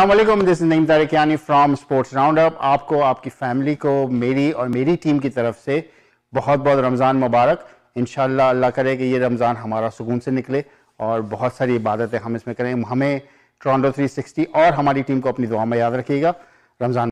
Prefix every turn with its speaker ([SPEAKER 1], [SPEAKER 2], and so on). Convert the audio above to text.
[SPEAKER 1] अल्लाम दिस नईम तारकियानी from sports round up आपको आपकी फैमिली को मेरी और मेरी टीम की तरफ से बहुत बहुत रमज़ान मुबारक इन अल्लाह करे कि ये रमज़ान हमारा सुकून से निकले और बहुत सारी इबादतें हम इसमें करें हमें ट्रांडो 360 और हमारी टीम को अपनी दुआ में याद रखिएगा रमज़ान